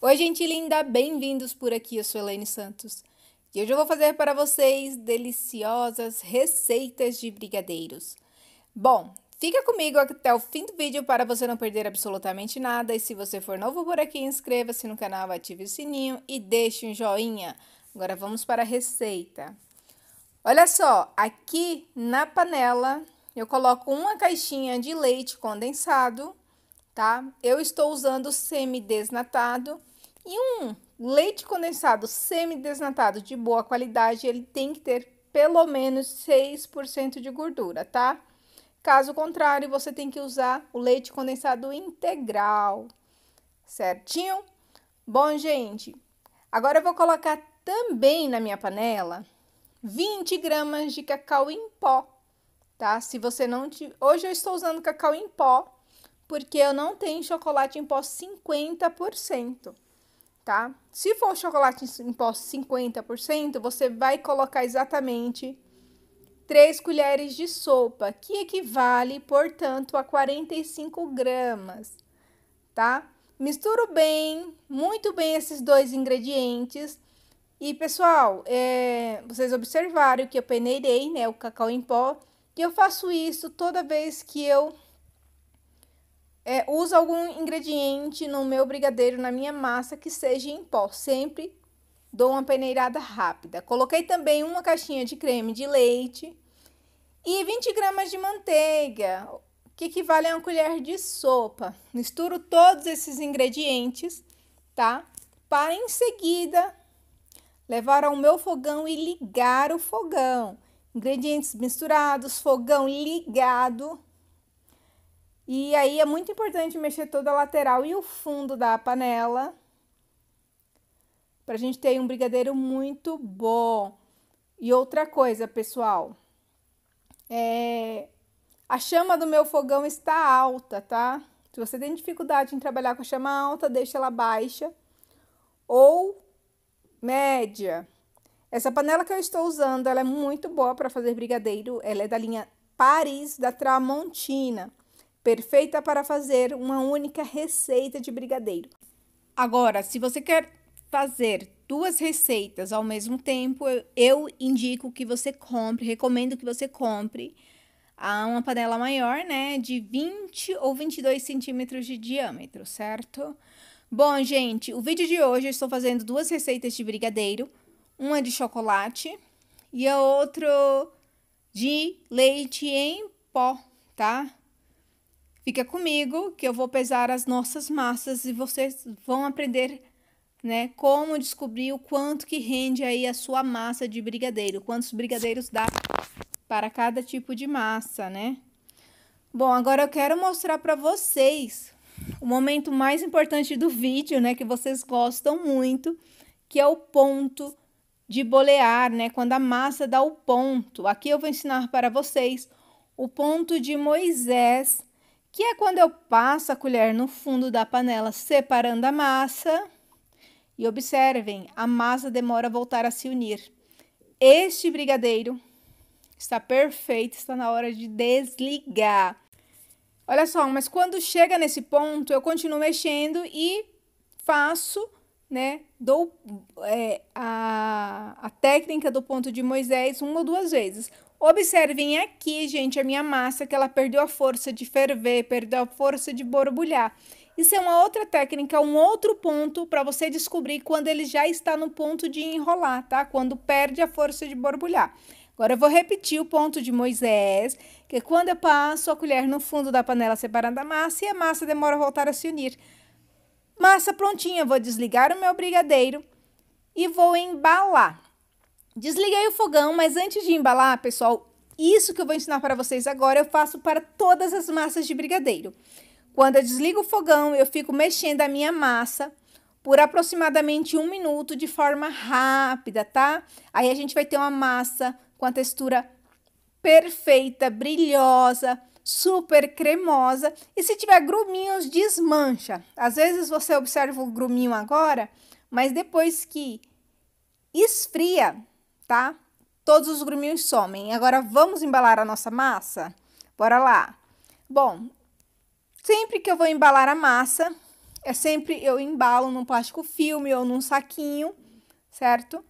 Oi, gente linda, bem-vindos por aqui. Eu sou Elaine Santos e hoje eu vou fazer para vocês deliciosas receitas de brigadeiros. Bom, fica comigo até o fim do vídeo para você não perder absolutamente nada. E se você for novo por aqui, inscreva-se no canal, ative o sininho e deixe um joinha. Agora vamos para a receita. Olha só, aqui na panela eu coloco uma caixinha de leite condensado, tá? Eu estou usando semi-desnatado e um leite condensado semi-desnatado de boa qualidade, ele tem que ter pelo menos 6% de gordura, tá? Caso contrário, você tem que usar o leite condensado integral, certinho? Bom, gente, agora eu vou colocar também na minha panela 20 gramas de cacau em pó, tá? Se você não tiver... Hoje eu estou usando cacau em pó, porque eu não tenho chocolate em pó 50% tá? Se for chocolate em pó 50%, você vai colocar exatamente 3 colheres de sopa, que equivale, portanto, a 45 gramas, tá? Misturo bem, muito bem esses dois ingredientes. E, pessoal, é, vocês observaram que eu peneirei, né, o cacau em pó. E eu faço isso toda vez que eu é, algum ingrediente no meu brigadeiro, na minha massa, que seja em pó. Sempre dou uma peneirada rápida. Coloquei também uma caixinha de creme de leite e 20 gramas de manteiga, que equivale a uma colher de sopa. Misturo todos esses ingredientes, tá? Para em seguida levar ao meu fogão e ligar o fogão. Ingredientes misturados, fogão ligado e aí é muito importante mexer toda a lateral e o fundo da panela para a gente ter um brigadeiro muito bom. E outra coisa, pessoal, é... a chama do meu fogão está alta, tá? Se você tem dificuldade em trabalhar com a chama alta, deixa ela baixa ou média. Essa panela que eu estou usando, ela é muito boa para fazer brigadeiro. Ela é da linha Paris da Tramontina perfeita para fazer uma única receita de brigadeiro. Agora, se você quer fazer duas receitas ao mesmo tempo, eu indico que você compre, recomendo que você compre uma panela maior, né, de 20 ou 22 centímetros de diâmetro, certo? Bom, gente, o vídeo de hoje eu estou fazendo duas receitas de brigadeiro, uma de chocolate e a outra de leite em pó, tá? Fica comigo que eu vou pesar as nossas massas e vocês vão aprender né, como descobrir o quanto que rende aí a sua massa de brigadeiro, quantos brigadeiros dá para cada tipo de massa, né? Bom, agora eu quero mostrar para vocês o momento mais importante do vídeo, né, que vocês gostam muito, que é o ponto de bolear, né, quando a massa dá o ponto. Aqui eu vou ensinar para vocês o ponto de Moisés que é quando eu passo a colher no fundo da panela, separando a massa. E observem, a massa demora a voltar a se unir. Este brigadeiro está perfeito, está na hora de desligar. Olha só, mas quando chega nesse ponto, eu continuo mexendo e faço, né? Dou é, a, a técnica do ponto de Moisés uma ou duas vezes. Observem aqui, gente, a minha massa, que ela perdeu a força de ferver, perdeu a força de borbulhar. Isso é uma outra técnica, um outro ponto para você descobrir quando ele já está no ponto de enrolar, tá? Quando perde a força de borbulhar. Agora eu vou repetir o ponto de Moisés, que é quando eu passo a colher no fundo da panela separando a massa e a massa demora a voltar a se unir. Massa prontinha, vou desligar o meu brigadeiro e vou embalar. Desliguei o fogão, mas antes de embalar, pessoal, isso que eu vou ensinar para vocês agora eu faço para todas as massas de brigadeiro. Quando eu desligo o fogão, eu fico mexendo a minha massa por aproximadamente um minuto de forma rápida, tá? Aí a gente vai ter uma massa com a textura perfeita, brilhosa, super cremosa. E se tiver gruminhos, desmancha. Às vezes você observa o gruminho agora, mas depois que esfria, tá? Todos os gruminhos somem. Agora vamos embalar a nossa massa? Bora lá. Bom, sempre que eu vou embalar a massa, é sempre eu embalo num plástico filme ou num saquinho, certo?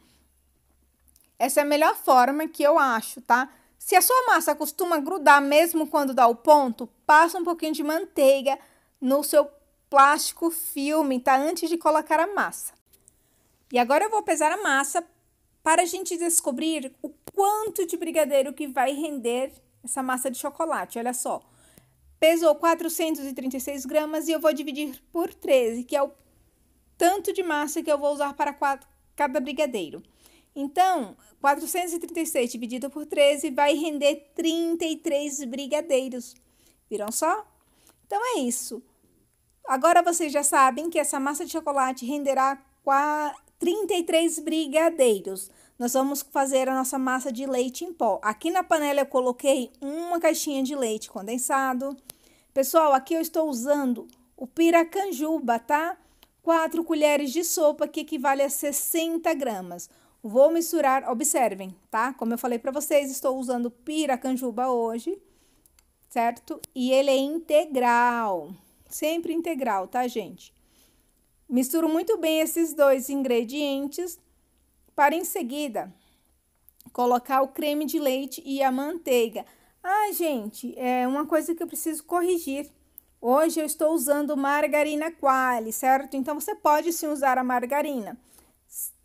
Essa é a melhor forma que eu acho, tá? Se a sua massa costuma grudar mesmo quando dá o ponto, passa um pouquinho de manteiga no seu plástico filme, tá? Antes de colocar a massa. E agora eu vou pesar a massa para a gente descobrir o quanto de brigadeiro que vai render essa massa de chocolate. Olha só, pesou 436 gramas e eu vou dividir por 13, que é o tanto de massa que eu vou usar para cada brigadeiro. Então, 436 dividido por 13 vai render 33 brigadeiros. Viram só? Então é isso. Agora vocês já sabem que essa massa de chocolate renderá 33 brigadeiros. Nós vamos fazer a nossa massa de leite em pó. Aqui na panela eu coloquei uma caixinha de leite condensado. Pessoal, aqui eu estou usando o piracanjuba, tá? 4 colheres de sopa, que equivale a 60 gramas. Vou misturar, observem, tá? Como eu falei para vocês, estou usando piracanjuba hoje, certo? E ele é integral, sempre integral, tá, gente? Misturo muito bem esses dois ingredientes para em seguida colocar o creme de leite e a manteiga. Ah, gente, é uma coisa que eu preciso corrigir. Hoje eu estou usando margarina quali, certo? Então você pode sim usar a margarina.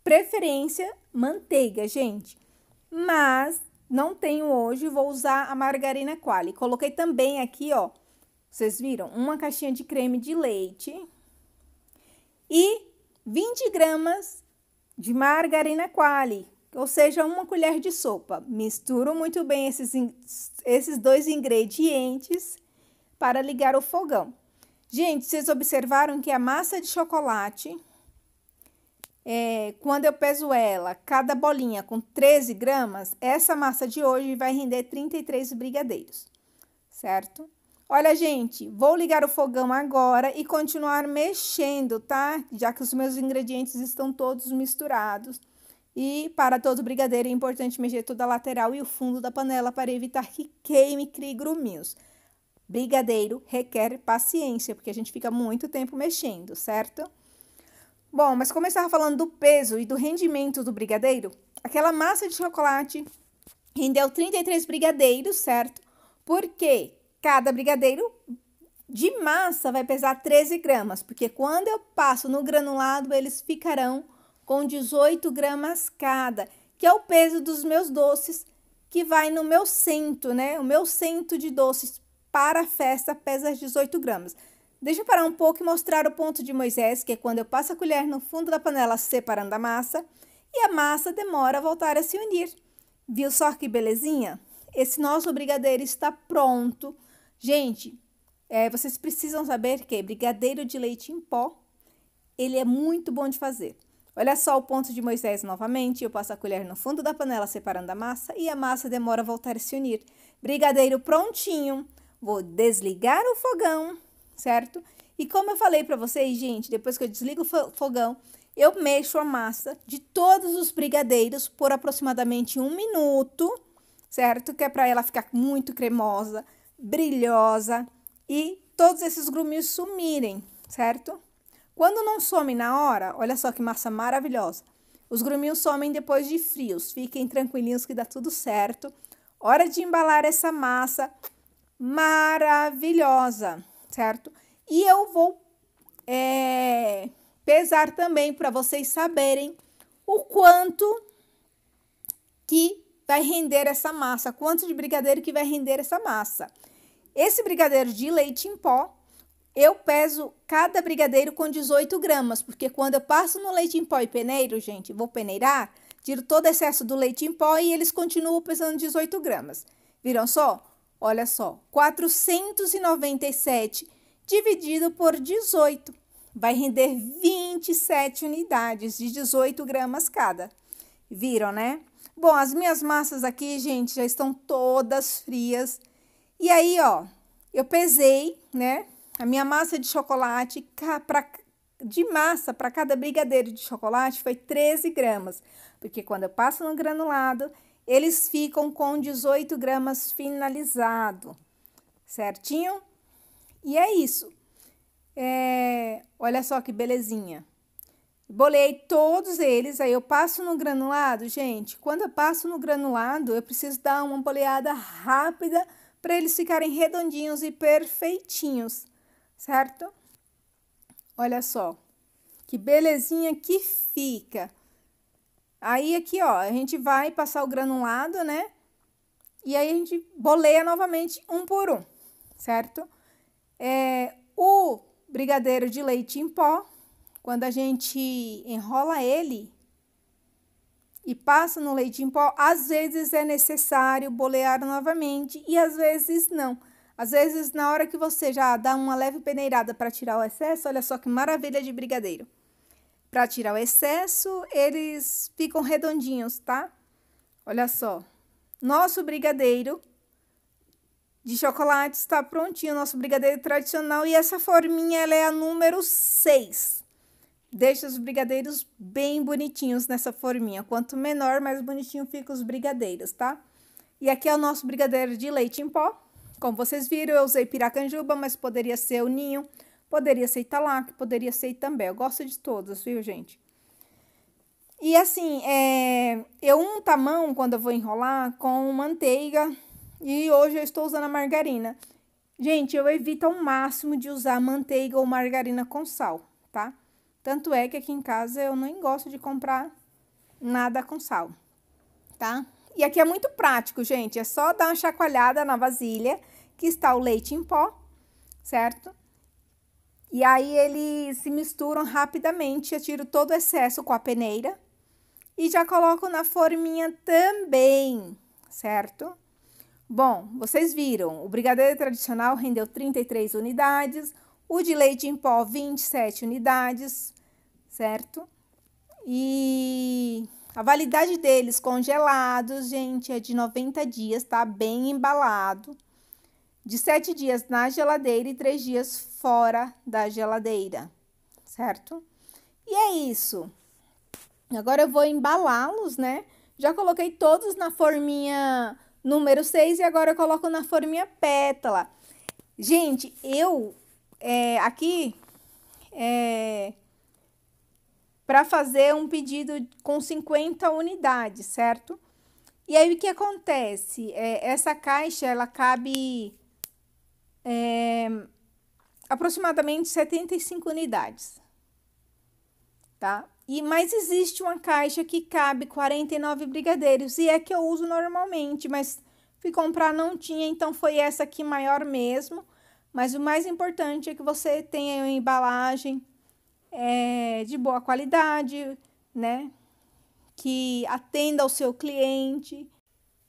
Preferência manteiga, gente. Mas não tenho hoje, vou usar a margarina quali. Coloquei também aqui, ó. Vocês viram? Uma caixinha de creme de leite, e 20 gramas de margarina quali, ou seja, uma colher de sopa. Misturo muito bem esses, esses dois ingredientes para ligar o fogão. Gente, vocês observaram que a massa de chocolate, é, quando eu peso ela, cada bolinha com 13 gramas, essa massa de hoje vai render 33 brigadeiros, certo? Olha, gente, vou ligar o fogão agora e continuar mexendo, tá? Já que os meus ingredientes estão todos misturados. E para todo brigadeiro é importante mexer toda a lateral e o fundo da panela para evitar que queime e crie gruminhos. Brigadeiro requer paciência, porque a gente fica muito tempo mexendo, certo? Bom, mas como eu estava falando do peso e do rendimento do brigadeiro, aquela massa de chocolate rendeu 33 brigadeiros, certo? Por quê? Cada brigadeiro de massa vai pesar 13 gramas, porque quando eu passo no granulado, eles ficarão com 18 gramas cada, que é o peso dos meus doces, que vai no meu cento, né? O meu cento de doces para a festa pesa 18 gramas. Deixa eu parar um pouco e mostrar o ponto de Moisés, que é quando eu passo a colher no fundo da panela separando a massa, e a massa demora a voltar a se unir. Viu só que belezinha? Esse nosso brigadeiro está pronto Gente, é, vocês precisam saber que brigadeiro de leite em pó, ele é muito bom de fazer. Olha só o ponto de Moisés novamente. Eu passo a colher no fundo da panela separando a massa e a massa demora a voltar a se unir. Brigadeiro prontinho. Vou desligar o fogão, certo? E como eu falei para vocês, gente, depois que eu desligo o fogão, eu mexo a massa de todos os brigadeiros por aproximadamente um minuto, certo? Que é para ela ficar muito cremosa, brilhosa e todos esses gruminhos sumirem, certo? Quando não somem na hora, olha só que massa maravilhosa. Os gruminhos somem depois de frios. Fiquem tranquilinhos que dá tudo certo. Hora de embalar essa massa maravilhosa, certo? E eu vou é, pesar também para vocês saberem o quanto que vai render essa massa, quanto de brigadeiro que vai render essa massa. Esse brigadeiro de leite em pó, eu peso cada brigadeiro com 18 gramas, porque quando eu passo no leite em pó e peneiro, gente, vou peneirar, tiro todo o excesso do leite em pó e eles continuam pesando 18 gramas. Viram só? Olha só, 497 dividido por 18 vai render 27 unidades de 18 gramas cada. Viram, né? Bom, as minhas massas aqui, gente, já estão todas frias. E aí, ó, eu pesei, né, a minha massa de chocolate pra, de massa para cada brigadeiro de chocolate foi 13 gramas. Porque quando eu passo no granulado, eles ficam com 18 gramas finalizado, certinho? E é isso. É, olha só que belezinha. Bolei todos eles, aí eu passo no granulado, gente. Quando eu passo no granulado, eu preciso dar uma boleada rápida para eles ficarem redondinhos e perfeitinhos, certo? Olha só, que belezinha que fica. Aí aqui, ó, a gente vai passar o granulado, né? E aí a gente boleia novamente um por um, certo? É, o brigadeiro de leite em pó, quando a gente enrola ele e passa no leite em pó, às vezes é necessário bolear novamente e às vezes não. Às vezes, na hora que você já dá uma leve peneirada para tirar o excesso, olha só que maravilha de brigadeiro. Para tirar o excesso, eles ficam redondinhos, tá? Olha só. Nosso brigadeiro de chocolate está prontinho, nosso brigadeiro tradicional. E essa forminha, ela é a número 6 deixa os brigadeiros bem bonitinhos nessa forminha. Quanto menor, mais bonitinho fica os brigadeiros, tá? E aqui é o nosso brigadeiro de leite em pó. Como vocês viram, eu usei piracanjuba, mas poderia ser o ninho, poderia ser italac, poderia ser também Eu gosto de todos, viu, gente? E assim, é... eu unto a mão quando eu vou enrolar com manteiga e hoje eu estou usando a margarina. Gente, eu evito ao máximo de usar manteiga ou margarina com sal, tá? Tanto é que aqui em casa eu nem gosto de comprar nada com sal, tá? E aqui é muito prático, gente. É só dar uma chacoalhada na vasilha que está o leite em pó, certo? E aí eles se misturam rapidamente. Eu tiro todo o excesso com a peneira e já coloco na forminha também, certo? Bom, vocês viram, o brigadeiro tradicional rendeu 33 unidades, o de leite em pó 27 unidades, certo? E a validade deles congelados, gente, é de 90 dias, tá bem embalado. De 7 dias na geladeira e 3 dias fora da geladeira, certo? E é isso. Agora eu vou embalá-los, né? Já coloquei todos na forminha número 6 e agora eu coloco na forminha pétala. Gente, eu é, aqui é, para fazer um pedido com 50 unidades, certo? E aí o que acontece? É, essa caixa ela cabe é, aproximadamente 75 unidades, tá? E mas existe uma caixa que cabe 49 brigadeiros e é que eu uso normalmente, mas fui comprar não tinha, então foi essa aqui maior mesmo. Mas o mais importante é que você tenha uma embalagem é, de boa qualidade, né? Que atenda ao seu cliente.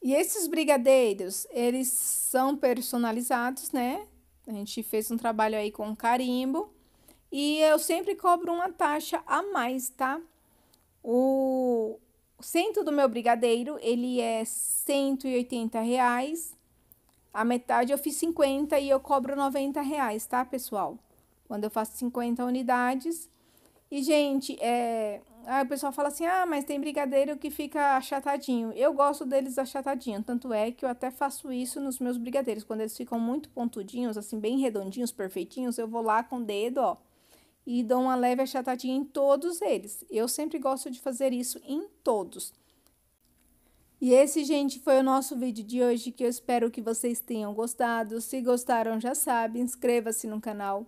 E esses brigadeiros, eles são personalizados, né? A gente fez um trabalho aí com carimbo. E eu sempre cobro uma taxa a mais, tá? O centro do meu brigadeiro, ele é 180 reais. A metade eu fiz 50 e eu cobro 90 reais, tá, pessoal? Quando eu faço 50 unidades, e, gente, é... Aí o pessoal fala assim: ah, mas tem brigadeiro que fica achatadinho. Eu gosto deles achatadinho, tanto é que eu até faço isso nos meus brigadeiros. Quando eles ficam muito pontudinhos, assim, bem redondinhos, perfeitinhos, eu vou lá com o dedo, ó, e dou uma leve achatadinha em todos eles. Eu sempre gosto de fazer isso em todos. E esse, gente, foi o nosso vídeo de hoje que eu espero que vocês tenham gostado. Se gostaram, já sabe, inscreva-se no canal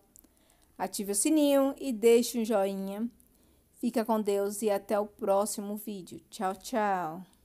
Ative o sininho e deixe um joinha. Fica com Deus e até o próximo vídeo. Tchau, tchau.